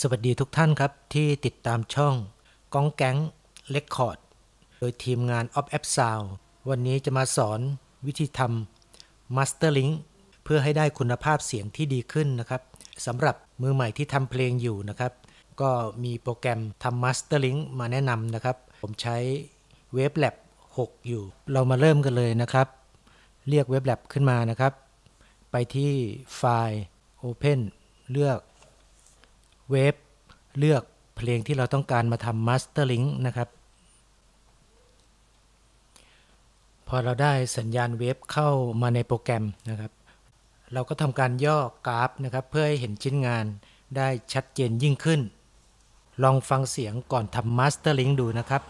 สวัสดีทุกท่านครับ ที่ติดตามช่องก้องแก๊งเลคคอร์ดโดยทีมงาน of App Sound วันนี้จะมาสอนวิธีทำ Masterlink เพื่อให้ได้คุณภาพเสียงที่ดีขึ้นนะครับสำหรับมือใหม่ที่ทำเพลงอยู่นะครับ ก็มีโปรแกรมทำ Masterlink มาแนะนำนะครับ ผมใช้เ็บแล l a ห6อยู่ เรามาเริ่มกันเลยนะครับ เรียกเว็บแ l a บขึ้นมานะครับ ไปที่ไฟล์ Open เลือกเวฟเลือกเพลงที่เราต้องการมาทำมาสเตอร์ลิงนะครับ พอเราได้สัญญาณเวฟเข้ามาในโปรแกรมนะครับ เราก็ทำการย่อกราฟนะครับ เพื่อให้เห็นชิ้นงานได้ชัดเจนยิ่งขึ้น ลองฟังเสียงก่อนทำมาสเตอร์ลิงดูนะครับ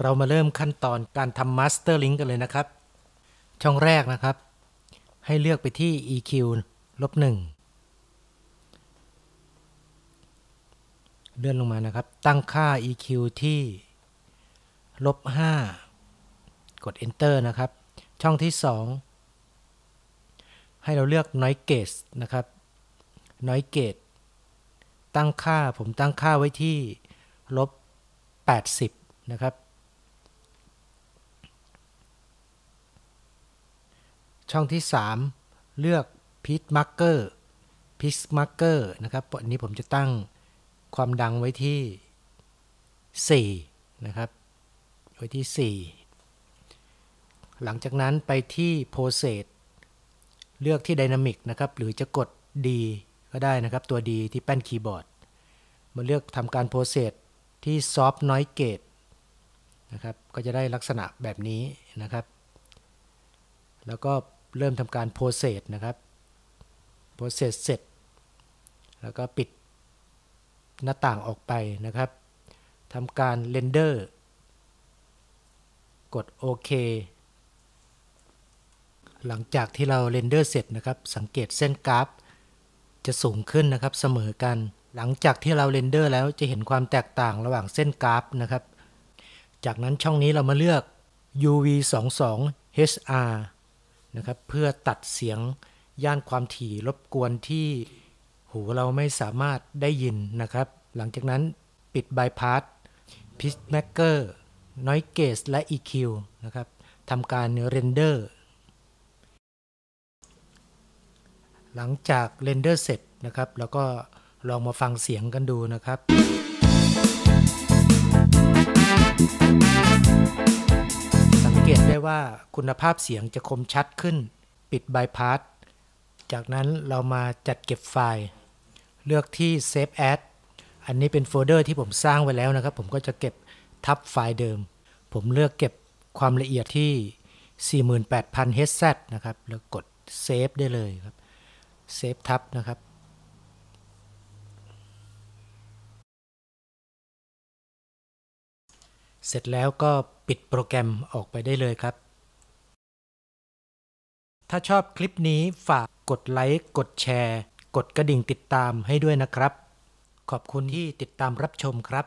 เรามาเริ่มขั้นตอนการทำมาสเตอร์ลิงกันเลยนะครับ ช่องแรกนะครับ ให้เลือกไปที่ EQ ลบหนึ่งเลื่อนลงมานะครับ ตั้งค่า EQ ที่ลบห้ากด Enter นะครับ ช่องที่ 2 ให้เราเลือก Noise Gate นะครับ Noise Gate ตั้งค่าผมตั้งค่าไว้ที่ลบ80นะครับช่องที่ 3 เลือก p i าร์เกอร์พิ i มาร์เกอร์นะครับ อันนี้ผมจะตั้งความดังไว้ที่ 4 นะครับ ไว้ที่ 4 หลังจากนั้นไปที่โพสเซตเลือกที่ดินามิกนะครับ หรือจะกด D ก็ได้นะครับ ตัว D ที่แป้นคีย์บอร์ดมาเลือกทำการโพสเซตที่ซอฟ t ์น้อยเกตนะครับก็จะได้ลักษณะแบบนี้นะครับ แล้วก็เริ่มทำการโพรเซสนะครับโพรเซสเสร็จ แล้วก็ปิดหน้าต่างออกไปนะครับทำการเรนเดอร์ กดโอเค หลังจากที่เราเรนเดอร์เสร็จนะครับ สังเกตเส้นกราฟ จะสูงขึ้นนะครับเสมอกัน หลังจากที่เราเรนเดอร์แล้วจะเห็นความแตกต่างระหว่างเส้นกราฟนะครับ จากนั้นช่องนี้เรามาเลือก UV 22 HR นะครับเพื่อตัดเสียงย่านความถี่รบกวนที่หูเราไม่สามารถได้ยินนะครับ หลังจากนั้นปิดบายพาสพิสแมกเกอร์นอยเกสและ EQ นะครับทำการเรนเดอร์หลังจากเรนเดอร์เสร็จนะครับ แล้วก็ลองมาฟังเสียงกันดูนะครับได้ว่าคุณภาพเสียงจะคมชัดขึ้นปิดบายพาสจากนั้นเรามาจัดเก็บไฟล์เลือกที่ Save As อันนี้เป็นโฟลเดอร์ที่ผมสร้างไว้แล้วนะครับผมก็จะเก็บทับไฟล์เดิม ผมเลือกเก็บความละเอียดที่ 48,000 Hz นะครับแล้วกดเซฟได้เลยครับ เซฟทับนะครับ เสร็จแล้วก็ปิดโปรแกรมออกไปได้เลยครับ ถ้าชอบคลิปนี้ฝากกดไลค์ กดแชร์ กดกระดิ่งติดตามให้ด้วยนะครับ ขอบคุณที่ติดตามรับชมครับ